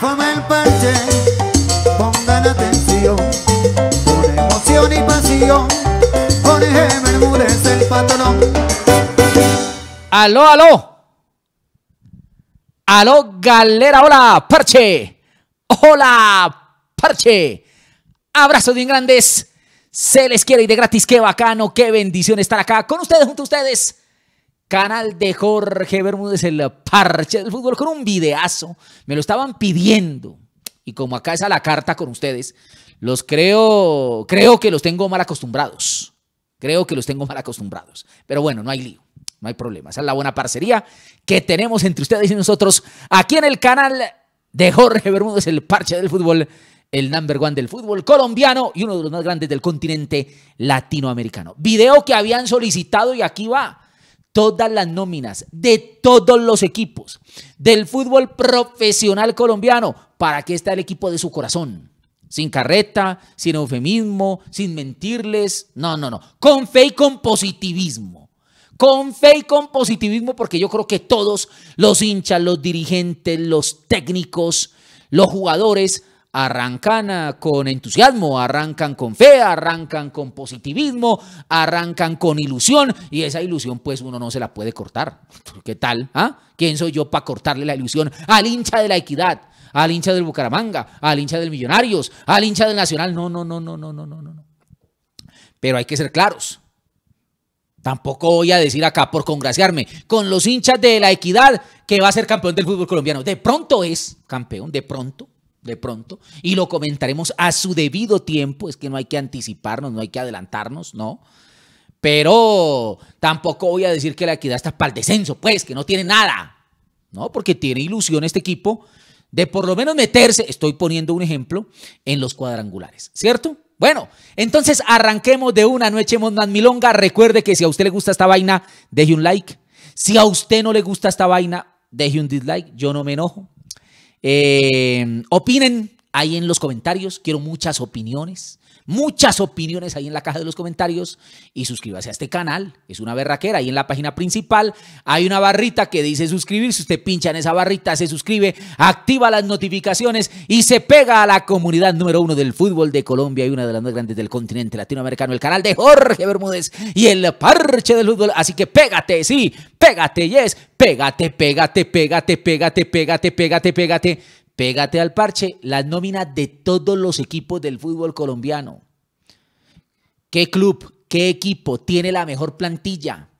Fama el parche, pongan atención, con emoción y pasión, Jorge Bermúdez el patrón. Aló, aló. Aló, galera, hola, parche. Hola, parche. Abrazo bien grandes. Se les quiere y de gratis, qué bacano, qué bendición estar acá con ustedes, junto a ustedes canal de Jorge Bermúdez, el parche del fútbol, con un videazo. Me lo estaban pidiendo. Y como acá es a la carta con ustedes, los creo, creo que los tengo mal acostumbrados. Creo que los tengo mal acostumbrados. Pero bueno, no hay lío, no hay problema. Esa es la buena parcería que tenemos entre ustedes y nosotros aquí en el canal de Jorge Bermúdez, el parche del fútbol, el number one del fútbol colombiano y uno de los más grandes del continente latinoamericano. Video que habían solicitado y aquí va todas las nóminas de todos los equipos del fútbol profesional colombiano para que está el equipo de su corazón. Sin carreta, sin eufemismo, sin mentirles. No, no, no. Con fe y con positivismo. Con fe y con positivismo porque yo creo que todos los hinchas, los dirigentes, los técnicos, los jugadores arrancan con entusiasmo, arrancan con fe, arrancan con positivismo, arrancan con ilusión y esa ilusión pues uno no se la puede cortar. ¿Qué tal? ¿Ah? ¿Quién soy yo para cortarle la ilusión al hincha de la equidad, al hincha del Bucaramanga, al hincha del Millonarios, al hincha del Nacional? No, no, no, no, no, no, no, no. Pero hay que ser claros. Tampoco voy a decir acá por congraciarme con los hinchas de la equidad que va a ser campeón del fútbol colombiano. De pronto es campeón, de pronto de pronto, y lo comentaremos a su debido tiempo, es que no hay que anticiparnos, no hay que adelantarnos, ¿no? Pero tampoco voy a decir que la equidad está para el descenso, pues, que no tiene nada, ¿no? Porque tiene ilusión este equipo de por lo menos meterse, estoy poniendo un ejemplo, en los cuadrangulares, ¿cierto? Bueno, entonces arranquemos de una, no echemos más milonga. Recuerde que si a usted le gusta esta vaina, deje un like. Si a usted no le gusta esta vaina, deje un dislike. Yo no me enojo. Eh, opinen ahí en los comentarios, quiero muchas opiniones muchas opiniones ahí en la caja de los comentarios y suscríbase a este canal. Es una berraquera. Ahí en la página principal hay una barrita que dice suscribirse. Usted pincha en esa barrita, se suscribe, activa las notificaciones y se pega a la comunidad número uno del fútbol de Colombia y una de las más grandes del continente latinoamericano. El canal de Jorge Bermúdez y el parche del fútbol. Así que pégate, sí, pégate, yes, pégate, pégate, pégate, pégate, pégate, pégate, pégate. pégate Pégate al parche las nóminas de todos los equipos del fútbol colombiano. ¿Qué club, qué equipo tiene la mejor plantilla?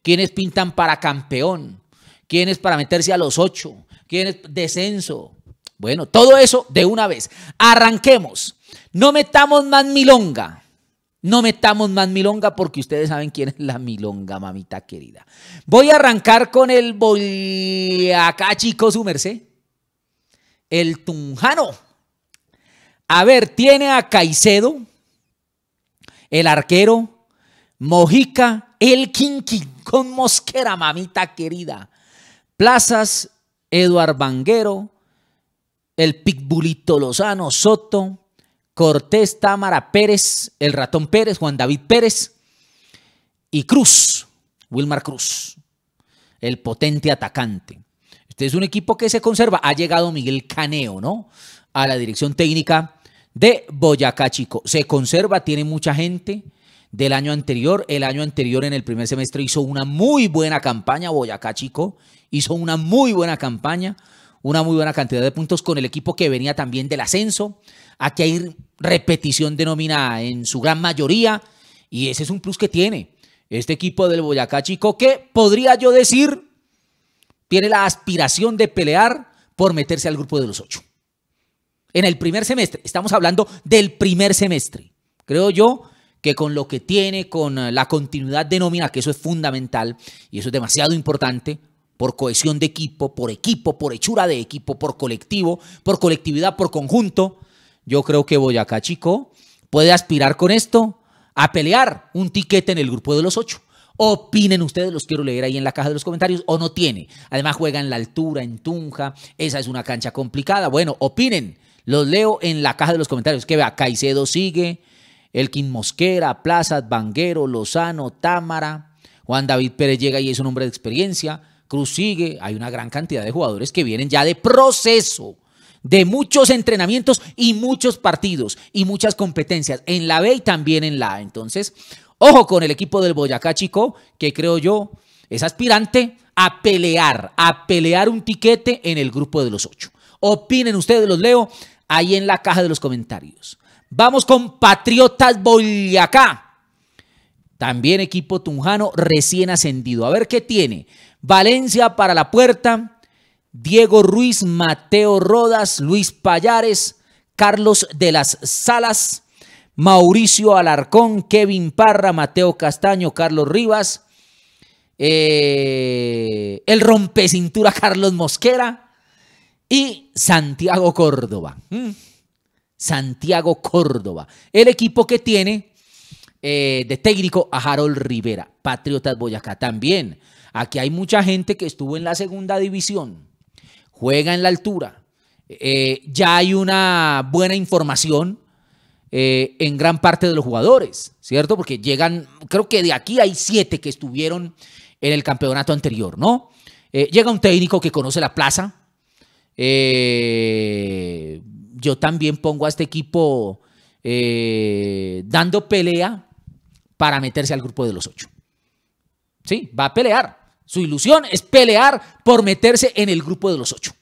¿Quiénes pintan para campeón? ¿Quiénes para meterse a los ocho? ¿Quiénes descenso? Bueno, todo eso de una vez. Arranquemos. No metamos más milonga. No metamos más milonga porque ustedes saben quién es la milonga, mamita querida. Voy a arrancar con el Boyacá, chicos, su merced el Tunjano. A ver, tiene a Caicedo, el arquero, Mojica, el Quinqui con Mosquera, mamita querida. Plazas, Eduard Banguero, el Picbulito Lozano, Soto, Cortés, Támara, Pérez, el Ratón Pérez, Juan David Pérez y Cruz, Wilmar Cruz, el potente atacante. Este es un equipo que se conserva. Ha llegado Miguel Caneo, ¿no? A la dirección técnica de Boyacá Chico. Se conserva, tiene mucha gente del año anterior. El año anterior, en el primer semestre, hizo una muy buena campaña. Boyacá Chico hizo una muy buena campaña, una muy buena cantidad de puntos con el equipo que venía también del ascenso. Aquí hay repetición de nómina en su gran mayoría y ese es un plus que tiene este equipo del Boyacá Chico que podría yo decir tiene la aspiración de pelear por meterse al grupo de los ocho. En el primer semestre, estamos hablando del primer semestre. Creo yo que con lo que tiene, con eh, la continuidad de nómina, que eso es fundamental y eso es demasiado importante, por cohesión de equipo, por equipo, por hechura de equipo, por colectivo, por colectividad, por conjunto, yo creo que Boyacá Chico puede aspirar con esto a pelear un tiquete en el grupo de los ocho. Opinen ustedes, los quiero leer ahí en la caja de los comentarios, o no tiene. Además juega en la altura, en Tunja, esa es una cancha complicada. Bueno, opinen, los leo en la caja de los comentarios. Que vea, Caicedo sigue, Elkin Mosquera, Plazas, Banguero, Lozano, Támara, Juan David Pérez llega y es un hombre de experiencia, Cruz sigue, hay una gran cantidad de jugadores que vienen ya de proceso de muchos entrenamientos y muchos partidos y muchas competencias en la B y también en la A. Entonces, Ojo con el equipo del Boyacá Chico, que creo yo es aspirante a pelear, a pelear un tiquete en el grupo de los ocho. Opinen ustedes, los leo ahí en la caja de los comentarios. Vamos con Patriotas Boyacá. También equipo tunjano recién ascendido. A ver qué tiene. Valencia para la puerta. Diego Ruiz, Mateo Rodas, Luis Payares, Carlos de las Salas, Mauricio Alarcón, Kevin Parra, Mateo Castaño, Carlos Rivas, eh, el rompecintura Carlos Mosquera y Santiago Córdoba. Mm. Santiago Córdoba. El equipo que tiene eh, de técnico a Harold Rivera, Patriotas Boyacá también. Aquí hay mucha gente que estuvo en la segunda división, juega en la altura. Eh, ya hay una buena información eh, en gran parte de los jugadores, ¿cierto? Porque llegan, creo que de aquí hay siete que estuvieron en el campeonato anterior, ¿no? Eh, llega un técnico que conoce la plaza. Eh, yo también pongo a este equipo dando pelea para meterse al grupo de los ocho. Sí, va a pelear. Su ilusión es pelear por meterse en el grupo de los ocho.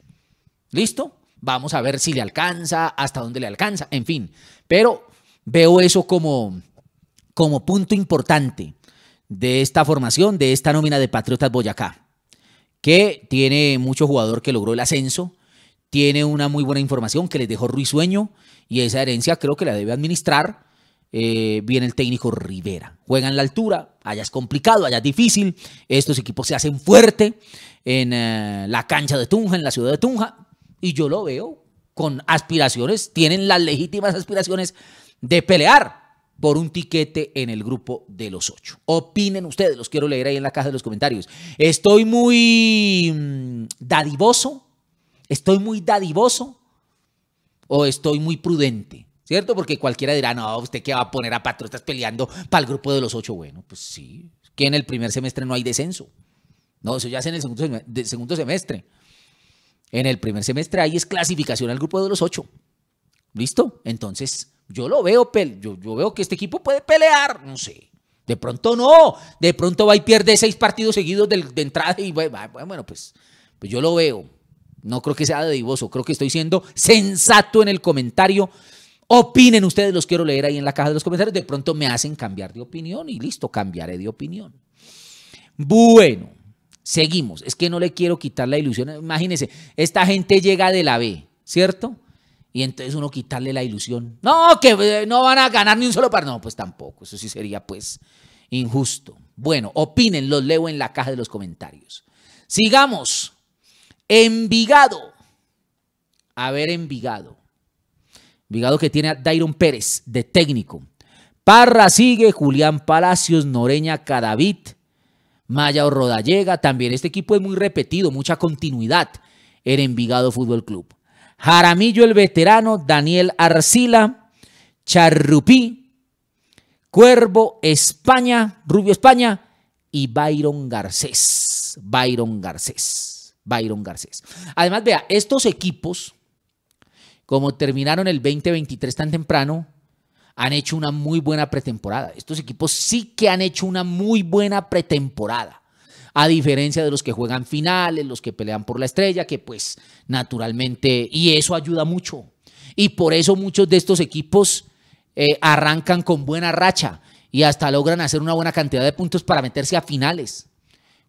¿Listo? Vamos a ver si le alcanza, hasta dónde le alcanza, en fin. Pero veo eso como, como punto importante de esta formación, de esta nómina de Patriotas Boyacá, que tiene mucho jugador que logró el ascenso, tiene una muy buena información que les dejó Ruiz Sueño y esa herencia creo que la debe administrar eh, bien el técnico Rivera. Juegan la altura, allá es complicado, allá es difícil, estos equipos se hacen fuerte en eh, la cancha de Tunja, en la ciudad de Tunja, y yo lo veo con aspiraciones, tienen las legítimas aspiraciones de pelear por un tiquete en el grupo de los ocho. Opinen ustedes, los quiero leer ahí en la caja de los comentarios. Estoy muy mm, dadivoso, estoy muy dadivoso o estoy muy prudente, ¿cierto? Porque cualquiera dirá, no, usted qué va a poner a Patro, estás peleando para el grupo de los ocho. Bueno, pues sí, que en el primer semestre no hay descenso. No, eso ya es en el segundo semestre en el primer semestre ahí es clasificación al grupo de los ocho. ¿Listo? Entonces, yo lo veo, yo, yo veo que este equipo puede pelear, no sé. De pronto no, de pronto va y pierde seis partidos seguidos de, entrada y ah, bueno, pues, pues yo lo veo. No creo que sea de divoso. creo que estoy siendo sensato en el comentario. Opinen ustedes, los quiero leer ahí en la caja de los comentarios. De pronto me hacen cambiar de opinión y listo, cambiaré de opinión. Bueno, seguimos. Es que no le quiero quitar la ilusión. Imagínense, esta gente llega de la B, ¿cierto? Y entonces uno quitarle la ilusión. No, que eh, no van a ganar ni un solo par No, pues tampoco. Eso sí sería pues injusto. Bueno, opinen, los leo en la caja de los comentarios. Sigamos. Envigado. A ver, Envigado. Envigado que tiene a Dairon Pérez de técnico. Parra sigue, Julián Palacios, Noreña cadavid Maya o Rodallega. También este equipo es muy repetido, mucha continuidad en Envigado Fútbol Club. Jaramillo el veterano, Daniel Arcila, Charrupí, Cuervo España, Rubio España y Byron Garcés. Byron Garcés. Byron Garcés. Además, vea, estos equipos, como terminaron el 2023 tan temprano, han hecho una muy buena pretemporada. Estos equipos sí que han hecho una muy buena pretemporada. A diferencia de los que juegan finales, los que pelean por la estrella, que pues naturalmente, y eso ayuda mucho. Y por eso muchos de estos equipos eh, arrancan con buena racha y hasta logran hacer una buena cantidad de puntos para meterse a finales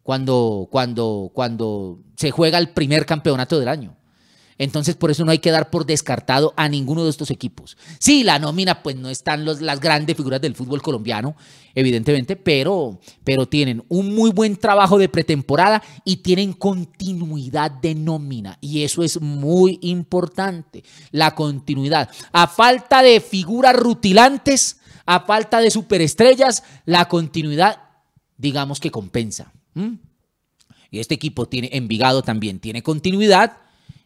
cuando, cuando, cuando se juega el primer campeonato del año. Entonces, por eso no hay que dar por descartado a ninguno de estos equipos. Sí, la nómina, pues no están las grandes figuras del fútbol colombiano, evidentemente, pero, pero tienen un muy buen trabajo de pretemporada y tienen continuidad de nómina. Y eso es muy importante, la continuidad. A falta de figuras rutilantes, a falta de superestrellas, la continuidad, digamos que compensa. Y este equipo tiene, Envigado también tiene continuidad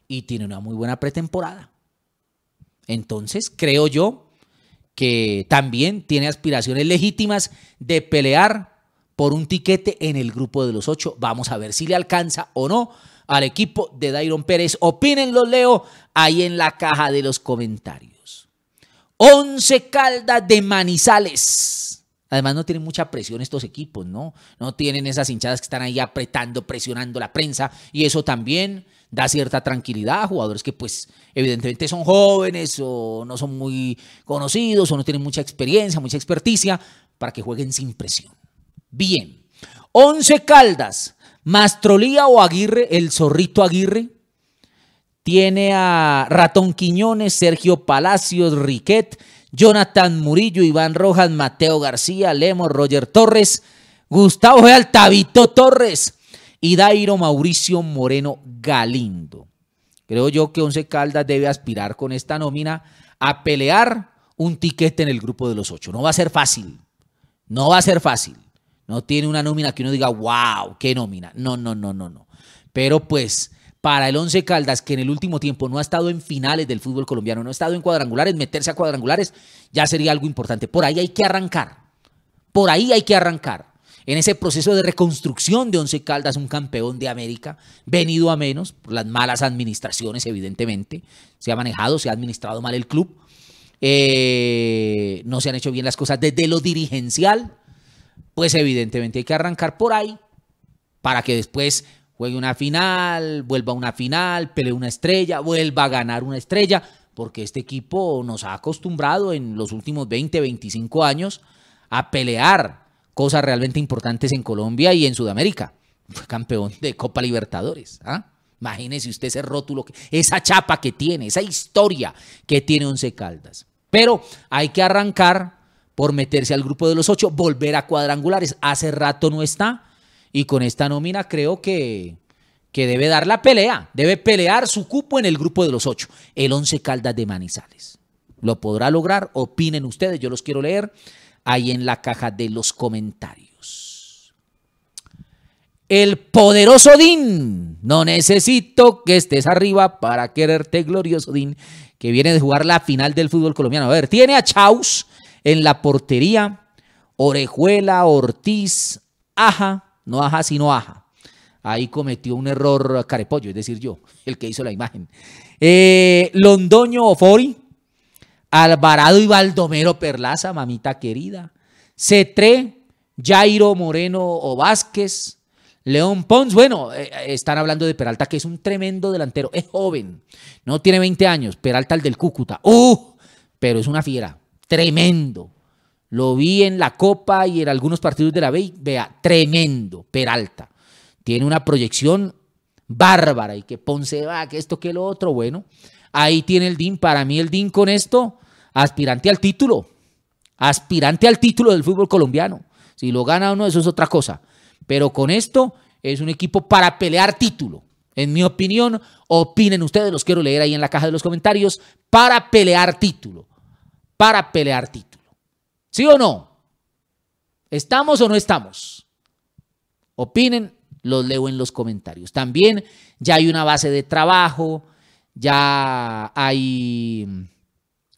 y tiene una muy buena pretemporada. Entonces, creo yo que también tiene aspiraciones legítimas de pelear por un tiquete en el grupo de los ocho. Vamos a ver si le alcanza o no al equipo de Dairon Pérez. Opinen, los leo ahí en la caja de los comentarios. Once Caldas de Manizales. Además no tienen mucha presión estos equipos, ¿no? No tienen esas hinchadas que están ahí apretando, presionando la prensa. Y eso también da cierta tranquilidad a jugadores que pues evidentemente son jóvenes o no son muy conocidos o no tienen mucha experiencia, mucha experticia, para que jueguen sin presión. Bien, Once Caldas, Mastrolía o Aguirre, el zorrito Aguirre, tiene a Ratón Quiñones, Sergio Palacios, Riquet, Jonathan Murillo, Iván Rojas, Mateo García, Lemo, Roger Torres, Gustavo Altavito Torres, y Dairo Mauricio Moreno Galindo. Creo yo que Once Caldas debe aspirar con esta nómina a pelear un tiquete en el grupo de los ocho. No va a ser fácil. No va a ser fácil. No tiene una nómina que uno diga, wow, qué nómina. No, no, no, no, no. Pero pues para el Once Caldas, que en el último tiempo no ha estado en finales del fútbol colombiano, no ha estado en cuadrangulares, meterse a cuadrangulares ya sería algo importante. Por ahí hay que arrancar. Por ahí hay que arrancar en ese proceso de reconstrucción de Once Caldas, un campeón de América, venido a menos por las malas administraciones, evidentemente. Se ha manejado, se ha administrado mal el club. Eh, no se han hecho bien las cosas desde lo dirigencial. Pues evidentemente hay que arrancar por ahí para que después juegue una final, vuelva a una final, pelee una estrella, vuelva a ganar una estrella, porque este equipo nos ha acostumbrado en los últimos 20, 25 años a pelear cosas realmente importantes en Colombia y en Sudamérica. Fue campeón de Copa Libertadores. ¿ah? Imagínese usted ese rótulo, esa chapa que tiene, esa historia que tiene Once Caldas. Pero hay que arrancar por meterse al grupo de los ocho, volver a cuadrangulares. Hace rato no está y con esta nómina creo que, que debe dar la pelea, debe pelear su cupo en el grupo de los ocho, el Once Caldas de Manizales. ¿Lo podrá lograr? Opinen ustedes, yo los quiero leer ahí en la caja de los comentarios. El poderoso Dean. No necesito que estés arriba para quererte, glorioso Dean, que viene de jugar la final del fútbol colombiano. A ver, tiene a Chaus en la portería. Orejuela, Ortiz, Aja, no Aja, sino Aja. Ahí cometió un error Carepollo, es decir, yo, el que hizo la imagen. Eh, Londoño Ofori, Alvarado y Baldomero Perlaza, mamita querida. Cetré, Jairo Moreno o Vázquez, León Pons. Bueno, eh, eh, están hablando de Peralta, que es un tremendo delantero. Es joven, no tiene 20 años. Peralta, el del Cúcuta. ¡Uh! Pero es una fiera. Tremendo. Lo vi en la Copa y en algunos partidos de la B. Vea, tremendo. Peralta. Tiene una proyección bárbara y que Ponce va, que esto, que lo otro. Bueno, ahí tiene el DIN. Para mí, el DIN con esto aspirante al título, aspirante al título del fútbol colombiano. Si lo gana uno, no, eso es otra cosa. Pero con esto es un equipo para pelear título. En mi opinión, opinen ustedes, los quiero leer ahí en la caja de los comentarios, para pelear título. Para pelear título. ¿Sí o no? ¿Estamos o no estamos? Opinen, los leo en los comentarios. También ya hay una base de trabajo, ya hay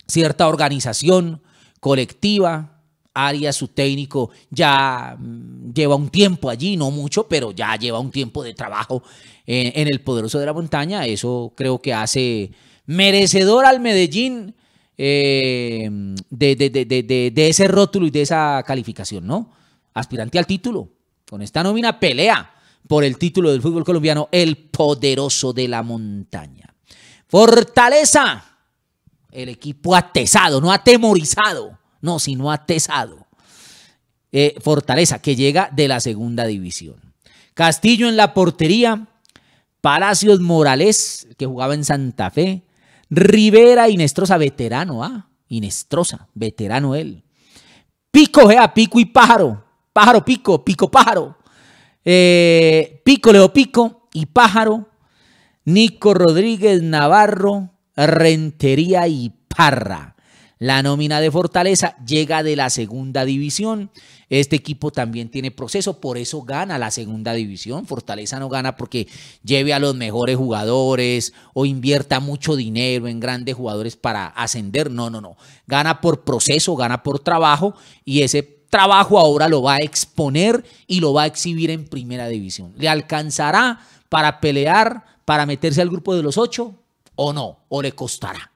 cierta organización colectiva. área, su técnico, ya mm, lleva un tiempo allí, no mucho, pero ya lleva un tiempo de trabajo en, el Poderoso de la Montaña. Eso creo que hace merecedor al Medellín eh, de, de, ese rótulo y de esa calificación, ¿no? Aspirante al título. Con esta nómina pelea por el título del fútbol colombiano, el poderoso de la montaña. Fortaleza el equipo atesado, no atemorizado, no, sino atesado. Eh, Fortaleza, que llega de la segunda división. Castillo en la portería, Palacios Morales, que jugaba en Santa Fe, Rivera Inestrosa, veterano, ah, Inestrosa, veterano él. Pico, Gea, Pico y Pájaro, Pájaro Pico, Pico Pájaro, eh, Pico Leo Pico y Pájaro, Nico Rodríguez Navarro, Rentería y Parra. La nómina de Fortaleza llega de la segunda división. Este equipo también tiene proceso, por eso gana la segunda división. Fortaleza no gana porque lleve a los mejores jugadores o invierta mucho dinero en grandes jugadores para ascender. No, no, no. Gana por proceso, gana por trabajo y ese trabajo ahora lo va a exponer y lo va a exhibir en primera división. ¿Le alcanzará para pelear, para meterse al grupo de los ocho? o no, o le costará.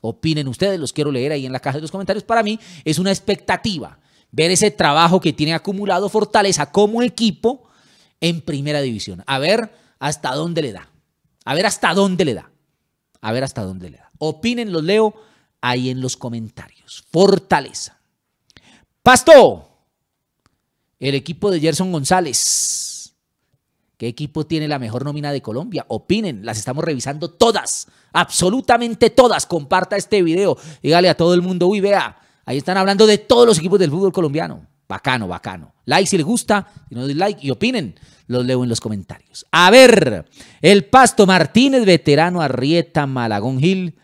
Opinen ustedes, los quiero leer ahí en la caja de los comentarios. Para mí es una expectativa ver ese trabajo que tiene acumulado Fortaleza como equipo en primera división. A ver hasta dónde le da. A ver hasta dónde le da. A ver hasta dónde le da. Opinen, los leo ahí en los comentarios. Fortaleza. Pasto. El equipo de Gerson González ¿Qué equipo tiene la mejor nómina de Colombia? Opinen, las estamos revisando todas, absolutamente todas. Comparta este video, dígale a todo el mundo, uy, vea, ahí están hablando de todos los equipos del fútbol colombiano. Bacano, bacano. Like si les gusta, si no like y opinen, los leo en los comentarios. A ver, el Pasto Martínez, veterano Arrieta, Malagón Gil,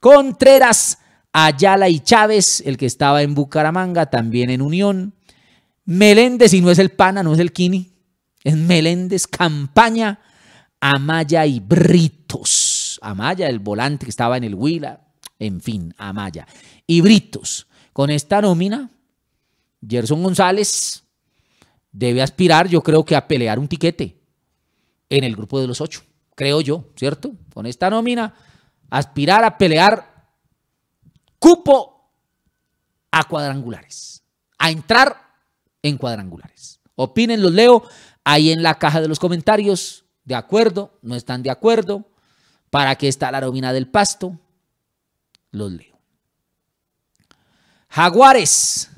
Contreras, Ayala y Chávez, el que estaba en Bucaramanga, también en Unión. Meléndez, si no es el Pana, no es el Kini, en Meléndez, Campaña, Amaya y Britos. Amaya, el volante que estaba en el Huila, en fin, Amaya. Y Britos, con esta nómina, Gerson González debe aspirar, yo creo que a pelear un tiquete en el grupo de los ocho, creo yo, ¿cierto? Con esta nómina, aspirar a pelear cupo a cuadrangulares, a entrar en cuadrangulares. Opinen, los leo ahí en la caja de los comentarios, de acuerdo, no están de acuerdo, para qué está la rovina del pasto, los leo. Jaguares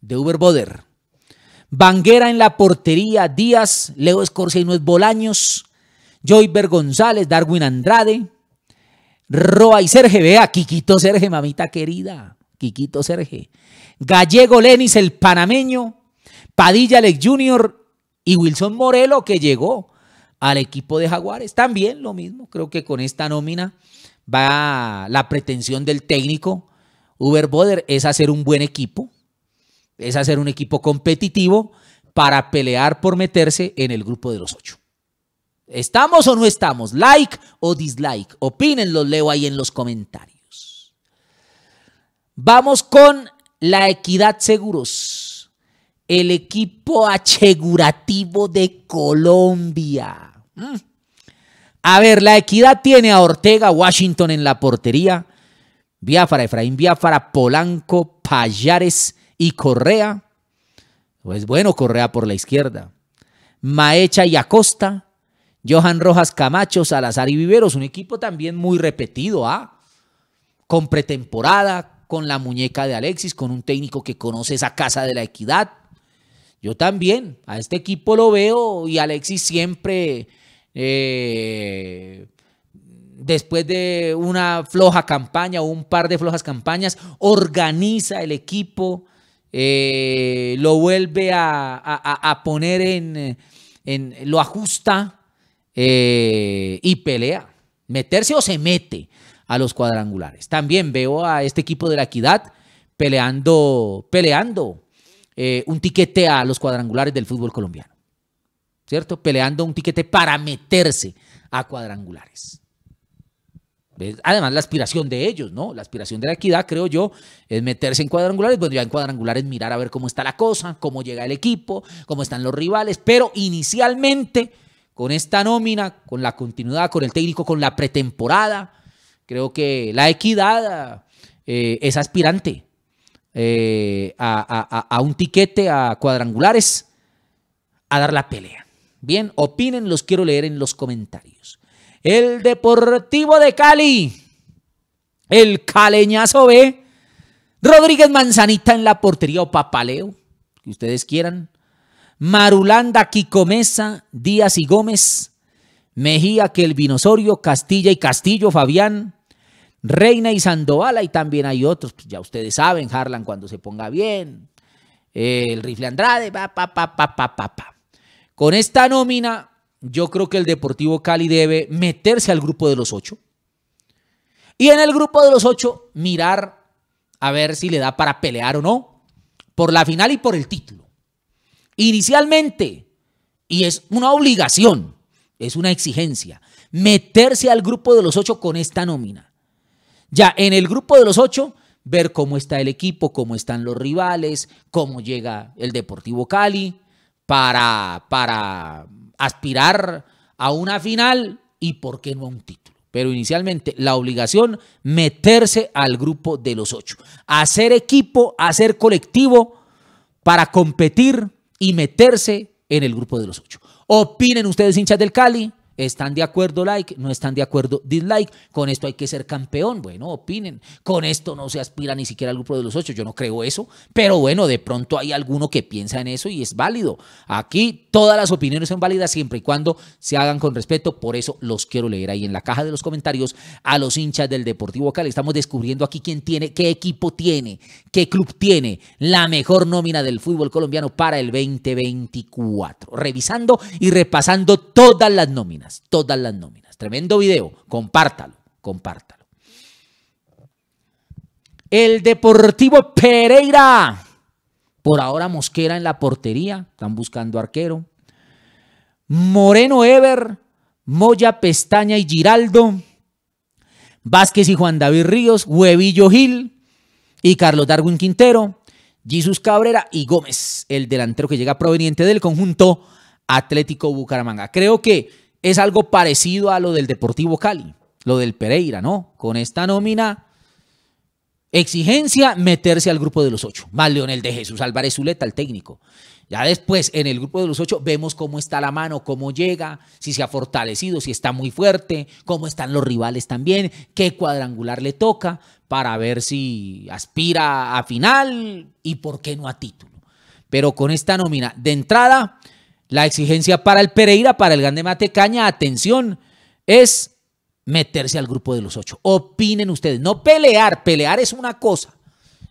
de Uber Boder. Banguera en la portería, Díaz, Leo Escorcia y es Bolaños, Joyber González, Darwin Andrade, Roa y Serge, vea, Quiquito Serge, mamita querida, Quiquito Serge, Gallego Lenis, el panameño, Padilla Alex Junior, y Wilson Morelo, que llegó al equipo de Jaguares, también lo mismo. Creo que con esta nómina va la pretensión del técnico. Uber Boder es hacer un buen equipo, es hacer un equipo competitivo para pelear por meterse en el grupo de los ocho. ¿Estamos o no estamos? ¿Like o dislike? Opinen, los leo ahí en los comentarios. Vamos con la equidad seguros el equipo asegurativo de Colombia. Mm. A ver, la equidad tiene a Ortega, Washington en la portería, Biafara, Efraín Biafara, Polanco, Payares y Correa. Pues bueno, Correa por la izquierda. Maecha y Acosta, Johan Rojas Camacho, Salazar y Viveros, un equipo también muy repetido, ¿ah? Con pretemporada, con la muñeca de Alexis, con un técnico que conoce esa casa de la equidad, yo también, a este equipo lo veo y Alexis siempre, eh, después de una floja campaña o un par de flojas campañas, organiza el equipo, eh, lo vuelve a, poner en, lo ajusta eh, y pelea. Meterse o se mete a los cuadrangulares. También veo a este equipo de la equidad peleando, peleando eh, un tiquete a los cuadrangulares del fútbol colombiano. ¿Cierto? Peleando un tiquete para meterse a cuadrangulares. Además, la aspiración de ellos, ¿no? La aspiración de la equidad, creo yo, es meterse en cuadrangulares. Bueno, ya en cuadrangulares mirar a ver cómo está la cosa, cómo llega el equipo, cómo están los rivales. Pero inicialmente, con esta nómina, con la continuidad, con el técnico, con la pretemporada, creo que la equidad eh, es aspirante eh, a, un tiquete a cuadrangulares a dar la pelea. Bien, opinen, los quiero leer en los comentarios. El Deportivo de Cali, el caleñazo B, Rodríguez Manzanita en la portería o papaleo, que ustedes quieran. Marulanda, Quicomesa, Díaz y Gómez, Mejía, el Osorio, Castilla y Castillo, Fabián, Reina y Sandoval, y también hay otros, pues, ya ustedes saben, Harlan cuando se ponga bien, eh, el rifle Andrade, pa, pa, pa, Con esta nómina, yo creo que el Deportivo Cali debe meterse al grupo de los ocho. Y en el grupo de los ocho, mirar a ver si le da para pelear o no, por la final y por el título. Inicialmente, y es una obligación, es una exigencia, meterse al grupo de los ocho con esta nómina. Ya en el grupo de los ocho, ver cómo está el equipo, cómo están los rivales, cómo llega el Deportivo Cali para, para aspirar a una final y por qué no a un título. Pero inicialmente la obligación, meterse al grupo de los ocho, hacer equipo, hacer colectivo para competir y meterse en el grupo de los ocho. Opinen ustedes, hinchas del Cali, ¿Están de acuerdo like? ¿No están de acuerdo dislike? Con esto hay que ser campeón. Bueno, opinen. Con esto no se aspira ni siquiera al grupo de los ocho. Yo no creo eso. Pero bueno, de pronto hay alguno que piensa en eso y es válido. Aquí todas las opiniones son válidas siempre y cuando se hagan con respeto. Por eso los quiero leer ahí en la caja de los comentarios a los hinchas del Deportivo Cali. estamos descubriendo aquí quién tiene, qué equipo tiene, qué club tiene la mejor nómina del fútbol colombiano para el 2024. Revisando y repasando todas las nóminas todas las nóminas. Tremendo video, compártalo, compártalo. El Deportivo Pereira. Por ahora Mosquera en la portería, están buscando arquero. Moreno Ever, Moya Pestaña y Giraldo. Vázquez y Juan David Ríos, Huevillo Gil y Carlos Darwin Quintero. Jesús Cabrera y Gómez, el delantero que llega proveniente del conjunto Atlético Bucaramanga. Creo que es algo parecido a lo del Deportivo Cali, lo del Pereira, ¿no? Con esta nómina, exigencia, meterse al grupo de los ocho, más Leonel de Jesús Álvarez Zuleta, el técnico. Ya después, en el grupo de los ocho, vemos cómo está la mano, cómo llega, si se ha fortalecido, si está muy fuerte, cómo están los rivales también, qué cuadrangular le toca para ver si aspira a final y por qué no a título. Pero con esta nómina, de entrada, la exigencia para el Pereira, para el Grande Matecaña, atención, es meterse al grupo de los ocho. Opinen ustedes, no pelear, pelear es una cosa,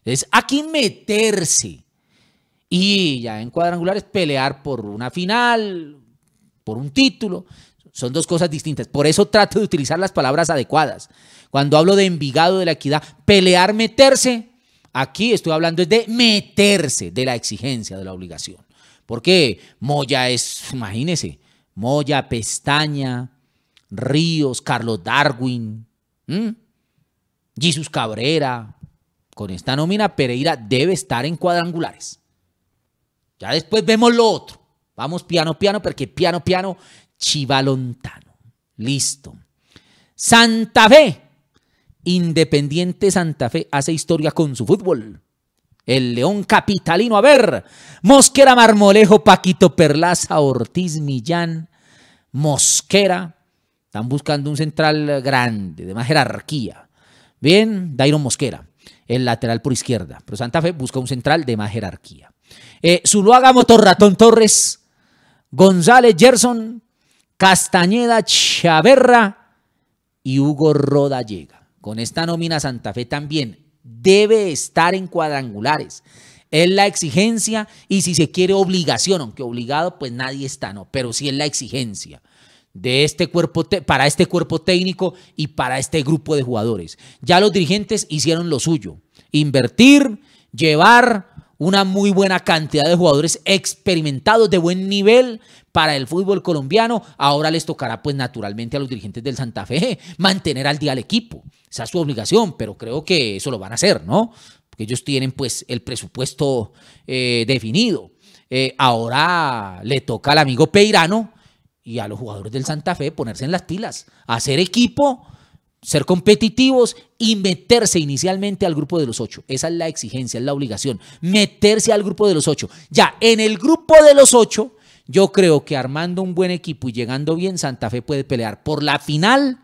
es aquí meterse. Y ya en cuadrangulares pelear por una final, por un título, son dos cosas distintas. Por eso trato de utilizar las palabras adecuadas. Cuando hablo de Envigado de la Equidad, pelear, meterse, aquí estoy hablando de meterse, de la exigencia, de la obligación. Porque Moya es, imagínense, Moya, Pestaña, Ríos, Carlos Darwin, Jesús Jesus Cabrera. Con esta nómina, Pereira debe estar en cuadrangulares. Ya después vemos lo otro. Vamos piano, piano, porque piano, piano, Chivalontano. Listo. Santa Fe. Independiente Santa Fe hace historia con su fútbol el león capitalino. A ver, Mosquera, Marmolejo, Paquito, Perlaza, Ortiz, Millán, Mosquera. Están buscando un central grande, de más jerarquía. Bien, Dairon Mosquera, el lateral por izquierda. Pero Santa Fe busca un central de más jerarquía. Eh, Zuluaga, Motorratón Torres, González, Gerson, Castañeda, Chaverra y Hugo Roda llega. Con esta nómina Santa Fe también debe estar en cuadrangulares. Es la exigencia y si se quiere obligación, aunque obligado pues nadie está, no, pero sí es la exigencia de este cuerpo para este cuerpo técnico y para este grupo de jugadores. Ya los dirigentes hicieron lo suyo, invertir, llevar una muy buena cantidad de jugadores experimentados de buen nivel, para el fútbol colombiano. Ahora les tocará, pues naturalmente, a los dirigentes del Santa Fe mantener al día al equipo. Esa es su obligación, pero creo que eso lo van a hacer, ¿no? Porque ellos tienen, pues, el presupuesto eh, definido. Eh, ahora le toca al amigo Peirano y a los jugadores del Santa Fe ponerse en las tilas, hacer equipo, ser competitivos y meterse inicialmente al grupo de los ocho. Esa es la exigencia, es la obligación, meterse al grupo de los ocho. Ya, en el grupo de los ocho yo creo que armando un buen equipo y llegando bien, Santa Fe puede pelear por la final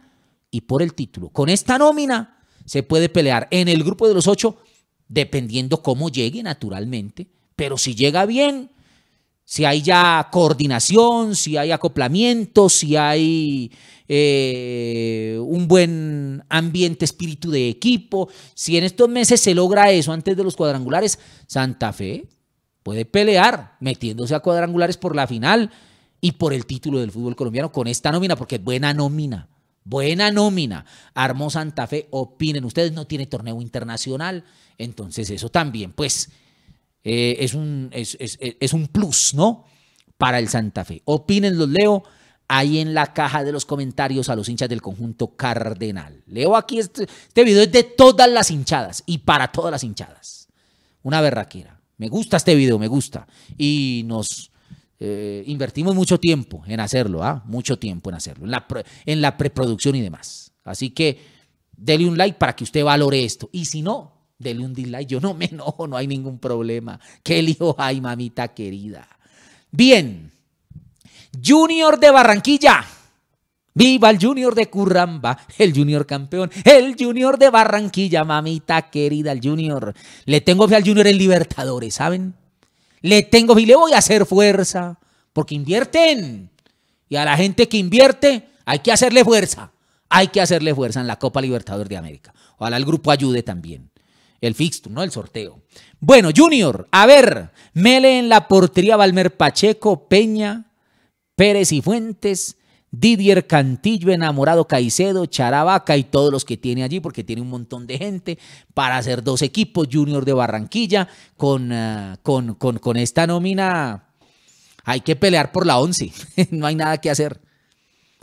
y por el título. Con esta nómina se puede pelear en el grupo de los ocho, dependiendo cómo llegue naturalmente. Pero si llega bien, si hay ya coordinación, si hay acoplamiento, si hay eh, un buen ambiente, espíritu de equipo, si en estos meses se logra eso antes de los cuadrangulares, Santa Fe puede pelear metiéndose a cuadrangulares por la final y por el título del fútbol colombiano con esta nómina, porque buena nómina. Buena nómina. Armó Santa Fe, opinen ustedes, no tiene torneo internacional. Entonces eso también, pues, eh, es, un, es, un plus, ¿no? Para el Santa Fe. Opinen, los leo ahí en la caja de los comentarios a los hinchas del conjunto cardenal. Leo aquí, este, este video es de todas las hinchadas y para todas las hinchadas. Una berraquera. Me gusta este video, me gusta. Y nos eh, invertimos mucho tiempo en hacerlo, ¿ah? Mucho tiempo en hacerlo, en la, preproducción y demás. Así que dele un like para que usted valore esto. Y si no, dele un dislike. Yo no me enojo, no hay ningún problema. ¿Qué lío hay, mamita querida? Bien. Junior de Barranquilla. Viva el Junior de Curramba, el Junior campeón, el Junior de Barranquilla, mamita querida, el Junior. Le tengo fe al Junior en Libertadores, ¿saben? Le tengo fe y le voy a hacer fuerza, porque invierten. Y a la gente que invierte, hay que hacerle fuerza. Hay que hacerle fuerza en la Copa Libertadores de América. Ojalá el grupo ayude también. El fixto, ¿no? El sorteo. Bueno, Junior, a ver. Mele en la portería, Valmer Pacheco, Peña, Pérez y Fuentes. Didier Cantillo, Enamorado Caicedo, Charavaca y todos los que tiene allí, porque tiene un montón de gente para hacer dos equipos, Junior de Barranquilla, con, ah, con, esta nómina hay que pelear por la 11, no hay nada que hacer,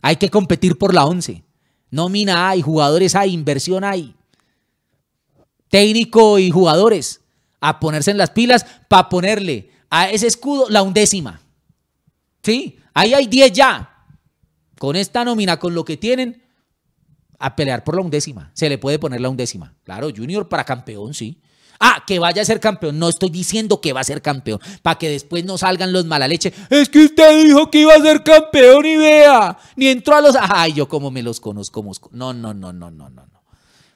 hay que competir por la 11, nómina hay, jugadores hay, inversión hay, técnico y jugadores a ponerse en las pilas para ponerle a ese escudo la undécima. Sí, ahí hay 10 ya, con esta nómina, con lo que tienen, a pelear por la undécima. Se le puede poner la undécima. Claro, Junior para campeón, sí. Ah, que vaya a ser campeón. No estoy diciendo que va a ser campeón. Para que después no salgan los mala leche. Es que usted dijo que iba a ser campeón y vea. Ni entró a los. Ay, yo como me los conozco. No, no, no, no, no, no, no.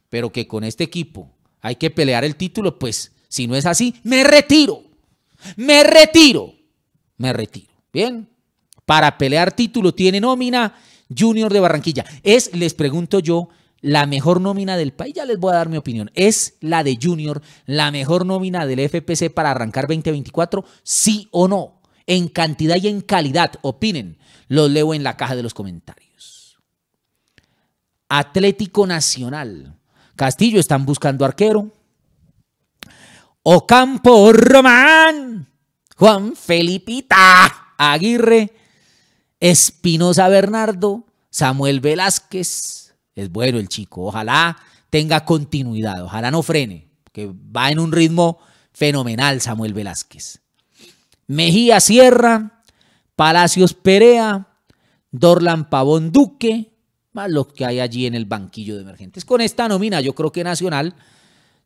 Pero que con este equipo hay que pelear el título, pues si no es así, me retiro. Me retiro. Me retiro. Bien para pelear título. Tiene nómina Junior de Barranquilla. Es, les pregunto yo, la mejor nómina del país. Ya les voy a dar mi opinión. ¿Es la de Junior la mejor nómina del FPC para arrancar 2024? Sí o no. En cantidad y en calidad, opinen. Los leo en la caja de los comentarios. Atlético Nacional. Castillo están buscando arquero. Ocampo Román. Juan Felipita Aguirre. Espinosa Bernardo, Samuel Velázquez, es bueno el chico, ojalá tenga continuidad, ojalá no frene, que va en un ritmo fenomenal Samuel Velázquez. Mejía Sierra, Palacios Perea, Dorlan Pavón Duque, más lo que hay allí en el banquillo de emergentes. Con esta nómina, yo creo que Nacional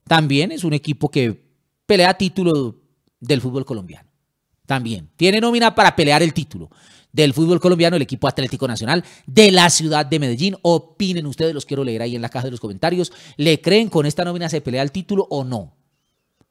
también es un equipo que pelea título del fútbol colombiano. También tiene nómina para pelear el título del fútbol colombiano, el equipo Atlético Nacional de la ciudad de Medellín. Opinen ustedes, los quiero leer ahí en la caja de los comentarios. ¿Le creen con esta nómina se pelea el título o no?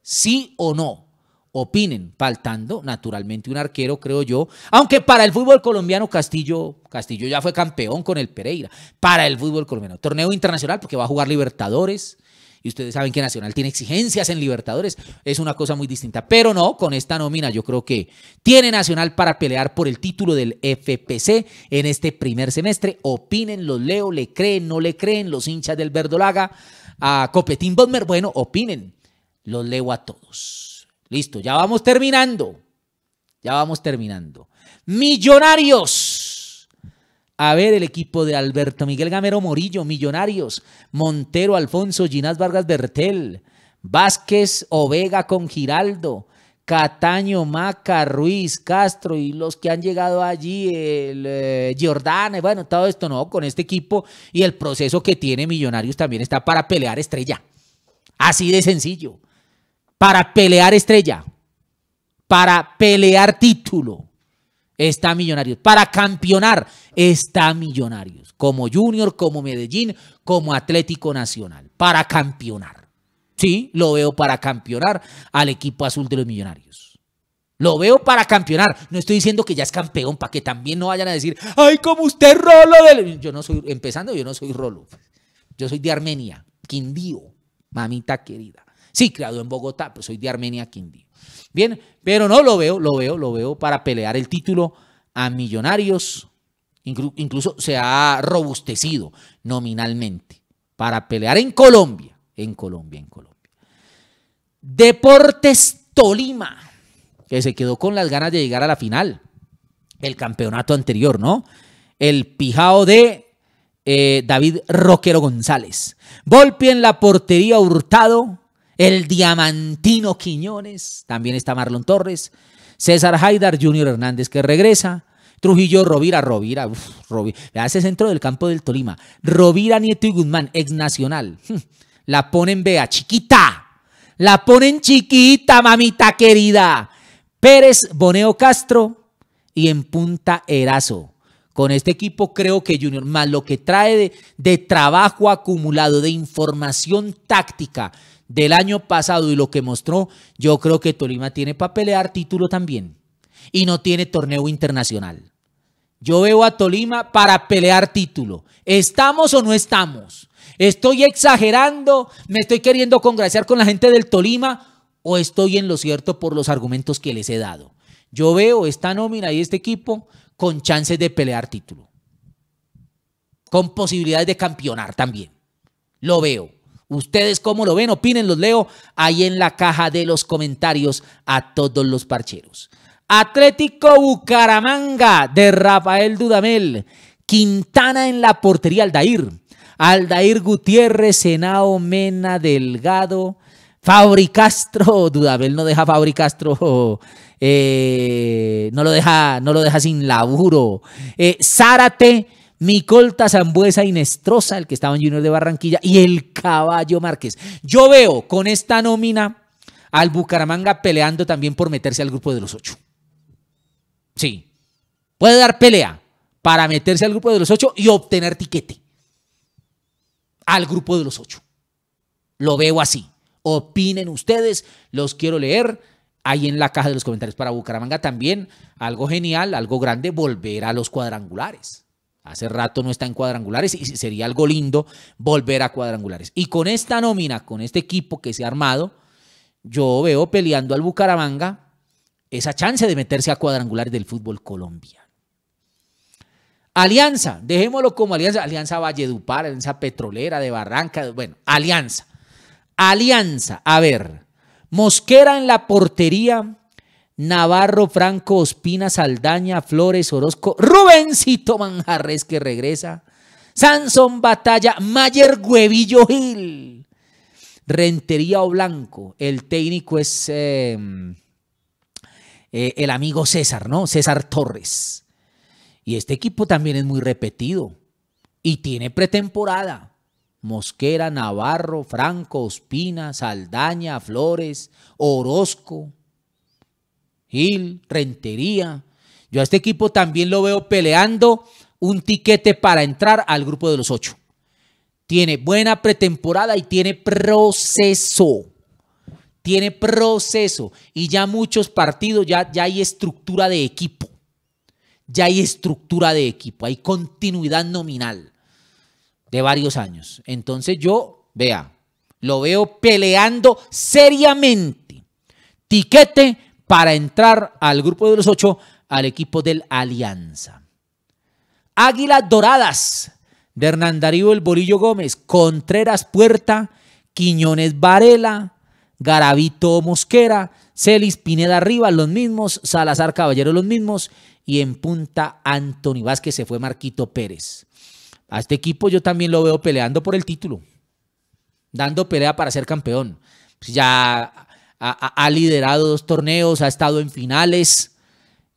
¿Sí o no? Opinen, faltando naturalmente un arquero, creo yo. Aunque para el fútbol colombiano Castillo, Castillo ya fue campeón con el Pereira. Para el fútbol colombiano. Torneo internacional porque va a jugar Libertadores y ustedes saben que Nacional tiene exigencias en Libertadores. Es una cosa muy distinta. Pero no, con esta nómina yo creo que tiene Nacional para pelear por el título del FPC en este primer semestre. Opinen los Leo, le creen, no le creen, los hinchas del Verdolaga, a Copetín Bodmer. Bueno, opinen. Los leo a todos. Listo, ya vamos terminando. Ya vamos terminando. Millonarios a ver el equipo de Alberto Miguel Gamero Morillo, Millonarios, Montero, Alfonso, Ginás Vargas Bertel, Vázquez, Ovega con Giraldo, Cataño, Maca, Ruiz, Castro y los que han llegado allí, el eh, bueno, todo esto no, con este equipo y el proceso que tiene Millonarios también está para pelear estrella. Así de sencillo. Para pelear estrella. Para pelear título está Millonarios. Para campeonar está Millonarios. Como Junior, como Medellín, como Atlético Nacional. Para campeonar. Sí, lo veo para campeonar al equipo azul de los Millonarios. Lo veo para campeonar. No estoy diciendo que ya es campeón, para que también no vayan a decir, ay, como usted Rolo. Del... Yo no soy, empezando, yo no soy Rolo. Yo soy de Armenia, Quindío, mamita querida. Sí, creado en Bogotá, pero pues soy de Armenia Quindío. Bien, pero no lo veo, lo veo, lo veo para pelear el título a Millonarios. Incluso se ha robustecido nominalmente para pelear en Colombia, en Colombia, en Colombia. Deportes Tolima, que se quedó con las ganas de llegar a la final. El campeonato anterior, ¿no? El pijao de eh, David Roquero González. Golpe en la portería Hurtado, el Diamantino Quiñones, también está Marlon Torres, César Haidar, Junior Hernández que regresa, Trujillo, Rovira, Rovira, uf, hace centro del campo del Tolima, Rovira, Nieto y Guzmán, ex nacional, hm, la ponen vea, chiquita, la ponen chiquita, mamita querida, Pérez, Boneo Castro y en punta Erazo. Con este equipo creo que Junior, más lo que trae de trabajo acumulado, de información táctica, del año pasado y lo que mostró, yo creo que Tolima tiene para pelear título también. Y no tiene torneo internacional. Yo veo a Tolima para pelear título. ¿Estamos o no estamos? ¿Estoy exagerando? ¿Me estoy queriendo congraciar con la gente del Tolima? ¿O estoy en lo cierto por los argumentos que les he dado? Yo veo esta nómina y este equipo con chances de pelear título. Con posibilidades de campeonar también. Lo veo. ¿Ustedes cómo lo ven? Opinen, los leo ahí en la caja de los comentarios a todos los parcheros. Atlético Bucaramanga de Rafael Dudamel. Quintana en la portería Aldair. Aldair Gutiérrez, Senao Mena Delgado. Fabri Castro, Dudabel no deja a Castro, eh, no, lo deja, no lo deja sin laburo. Eh, Zárate, Micolta Zambuesa y Nestrosa, el que estaba en Junior de Barranquilla, y el Caballo Márquez. Yo veo con esta nómina al Bucaramanga peleando también por meterse al grupo de los ocho. Sí, puede dar pelea para meterse al grupo de los ocho y obtener tiquete al grupo de los ocho. Lo veo así. Opinen ustedes, los quiero leer ahí en la caja de los comentarios para Bucaramanga también. Algo genial, algo grande, volver a los cuadrangulares. Hace rato no está en cuadrangulares y sería algo lindo volver a cuadrangulares. Y con esta nómina, con este equipo que se ha armado, yo veo peleando al Bucaramanga esa chance de meterse a cuadrangulares del fútbol colombiano. Alianza, dejémoslo como Alianza, Alianza Valledupar, Alianza Petrolera de Barranca, bueno, Alianza. Alianza, a ver, Mosquera en la portería, Navarro, Franco, Ospina, Saldaña, Flores, Orozco, Rubensito, Manjarres que regresa, Sansón Batalla, Mayer Huevillo Gil, Rentería o Blanco, el técnico es em, eh, el amigo César, ¿no? César Torres. Y este equipo también es muy repetido y tiene pretemporada. Mosquera, Navarro, Franco, Ospina, Saldaña, Flores, Orozco, Gil, Rentería. Yo a este equipo también lo veo peleando un tiquete para entrar al grupo de los ocho. Tiene buena pretemporada y tiene proceso. Tiene proceso. Y ya muchos partidos, ya, ya hay estructura de equipo. Ya hay estructura de equipo. Hay continuidad nominal de varios años. Entonces yo, vea, lo veo peleando seriamente. Tiquete para entrar al grupo de los ocho al equipo del Alianza. Águilas Doradas de Hernán Darío El Bolillo Gómez, Contreras Puerta, Quiñones Varela, Garavito Mosquera, Celis Pineda Rivas, los mismos, Salazar Caballero, los mismos, y en punta Anthony Vázquez se fue Marquito Pérez. A este equipo yo también lo veo peleando por el título, dando pelea para ser campeón. Pues ya ha, liderado dos torneos, ha estado en finales,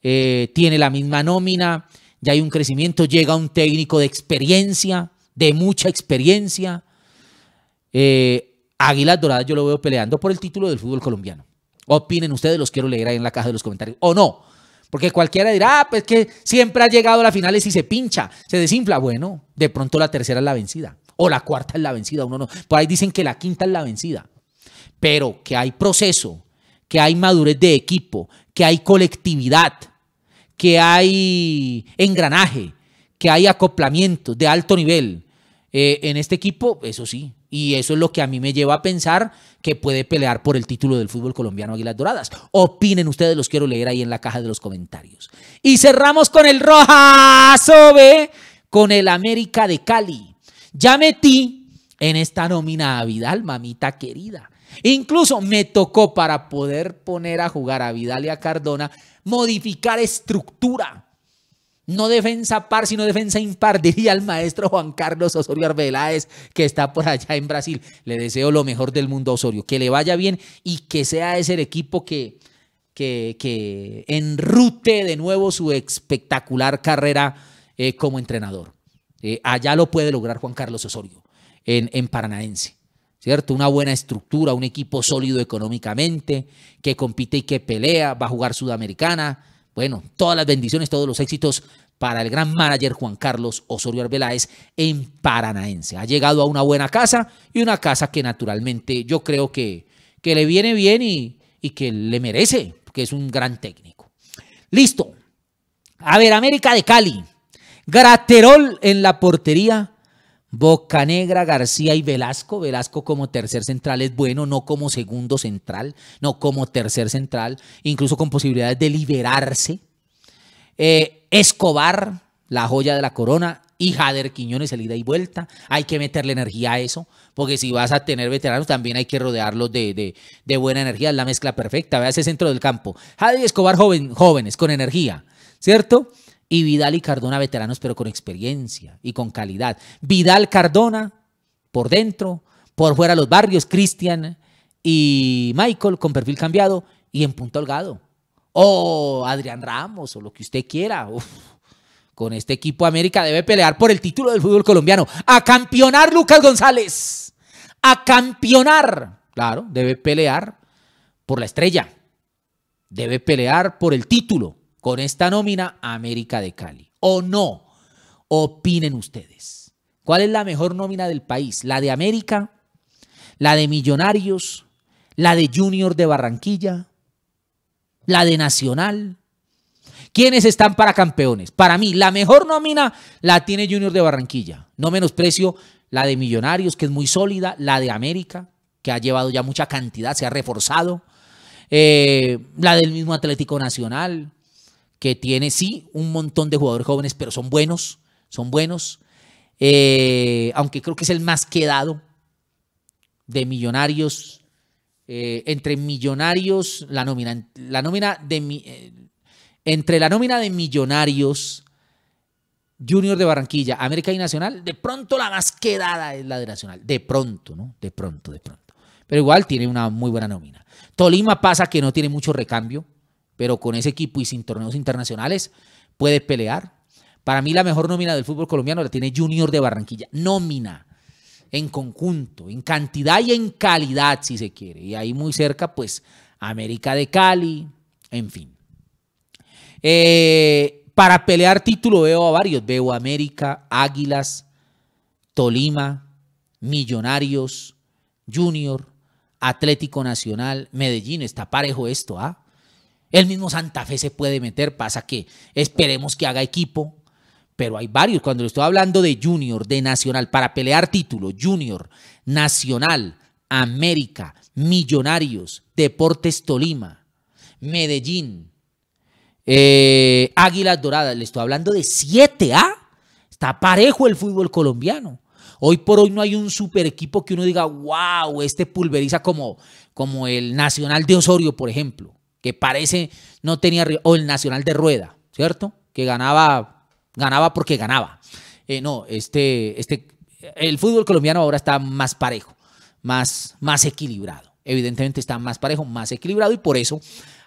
eh, tiene la misma nómina, ya hay un crecimiento, llega un técnico de experiencia, de mucha experiencia. Eh, Águilas Doradas yo lo veo peleando por el título del fútbol colombiano. Opinen ustedes, los quiero leer ahí en la caja de los comentarios. O no, porque cualquiera dirá, ah, pues que siempre ha llegado a las finales y se pincha, se desinfla. Bueno, de pronto la tercera es la vencida. O la cuarta es la vencida, uno no. Por ahí dicen que la quinta es la vencida pero que hay proceso, que hay madurez de equipo, que hay colectividad, que hay engranaje, que hay acoplamiento de alto nivel eh, en este equipo, eso sí. Y eso es lo que a mí me lleva a pensar que puede pelear por el título del fútbol colombiano Águilas Doradas. Opinen ustedes, los quiero leer ahí en la caja de los comentarios. Y cerramos con el Rojas, ¿ve? Con el América de Cali. Ya metí en esta nómina a Vidal, mamita querida. Incluso me tocó para poder poner a jugar a Vidal y a Cardona, modificar estructura. No defensa par, sino defensa impar, diría el maestro Juan Carlos Osorio Arbeláez, que está por allá en Brasil. Le deseo lo mejor del mundo a Osorio, que le vaya bien y que sea ese el equipo que, que, enrute de nuevo su espectacular carrera eh, como entrenador. Eh, allá lo puede lograr Juan Carlos Osorio en, en Paranaense. ¿cierto? Una buena estructura, un equipo sólido económicamente, que compite y que pelea, va a jugar Sudamericana. Bueno, todas las bendiciones, todos los éxitos para el gran manager Juan Carlos Osorio Arbeláez en Paranaense. Ha llegado a una buena casa y una casa que naturalmente yo creo que, que le viene bien y, y que le merece, porque es un gran técnico. Listo. A ver, América de Cali. Graterol en la portería Negra, García y Velasco. Velasco como tercer central es bueno, no como segundo central, no como tercer central, incluso con posibilidades de liberarse. Eh, Escobar, la joya de la corona, y Jader Quiñones, salida ida y vuelta. Hay que meterle energía a eso, porque si vas a tener veteranos, también hay que rodearlos de, de, buena energía. Es la mezcla perfecta. Vea ese centro del campo. Jader y Escobar, jóvenes, con energía, ¿cierto? y Vidal y Cardona veteranos, pero con experiencia y con calidad. Vidal Cardona por dentro, por fuera los barrios, Cristian y Michael con perfil cambiado y en punto holgado. O Adrián Ramos, o lo que usted quiera. Con este equipo América debe pelear por el título del fútbol colombiano. A campeonar Lucas González. A campeonar. Claro, debe pelear por la estrella. Debe pelear por el título con esta nómina América de Cali. ¿O no? Opinen ustedes. ¿Cuál es la mejor nómina del país? ¿La de América? ¿La de Millonarios? ¿La de Junior de Barranquilla? ¿La de Nacional? ¿Quiénes están para campeones? Para mí, la mejor nómina la tiene Junior de Barranquilla. No menosprecio la de Millonarios, que es muy sólida, la de América, que ha llevado ya mucha cantidad, se ha reforzado, eh, la del mismo Atlético Nacional, que tiene, sí, un montón de jugadores jóvenes, pero son buenos, son buenos. Eh, aunque creo que es el más quedado de millonarios. Eh, entre millonarios, la nómina, la nómina de eh, entre la nómina de millonarios, Junior de Barranquilla, América y Nacional, de pronto la más quedada es la de Nacional. De pronto, ¿no? De pronto, de pronto. Pero igual tiene una muy buena nómina. Tolima pasa que no tiene mucho recambio pero con ese equipo y sin torneos internacionales puede pelear. Para mí la mejor nómina del fútbol colombiano la tiene Junior de Barranquilla. Nómina en conjunto, en cantidad y en calidad si se quiere. Y ahí muy cerca pues América de Cali, en fin. Eh, para pelear título veo a varios. Veo América, Águilas, Tolima, Millonarios, Junior, Atlético Nacional, Medellín. Está parejo esto, ¿ah? El mismo Santa Fe se puede meter, pasa que esperemos que haga equipo, pero hay varios. Cuando le estoy hablando de Junior, de Nacional, para pelear título, Junior, Nacional, América, Millonarios, Deportes Tolima, Medellín, eh, Águilas Doradas, le estoy hablando de 7A. Está parejo el fútbol colombiano. Hoy por hoy no hay un super equipo que uno diga, wow, este pulveriza como, como el Nacional de Osorio, por ejemplo que parece no tenía, o el Nacional de Rueda, ¿cierto? Que ganaba, ganaba porque ganaba. Eh, no, este, este, el fútbol colombiano ahora está más parejo, más, más equilibrado. Evidentemente está más parejo, más equilibrado y por eso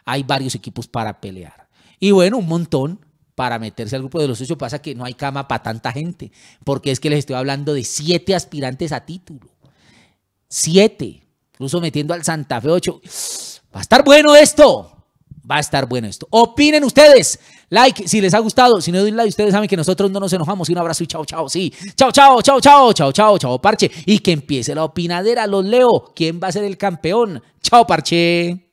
hay varios equipos para pelear. Y bueno, un montón para meterse al grupo de los ocho. Pasa que no hay cama para tanta gente, porque es que les estoy hablando de siete aspirantes a título. Siete, incluso metiendo al Santa Fe ocho. Va a estar bueno esto. Va a estar bueno esto. Opinen ustedes. Like si les ha gustado. Si no den like, ustedes saben que nosotros no nos enojamos. un abrazo y chao, chao. Sí. Chao, chao, chao, chao, chao, chao, chao, parche. Y que empiece la opinadera. Los leo. ¿Quién va a ser el campeón? Chao, parche.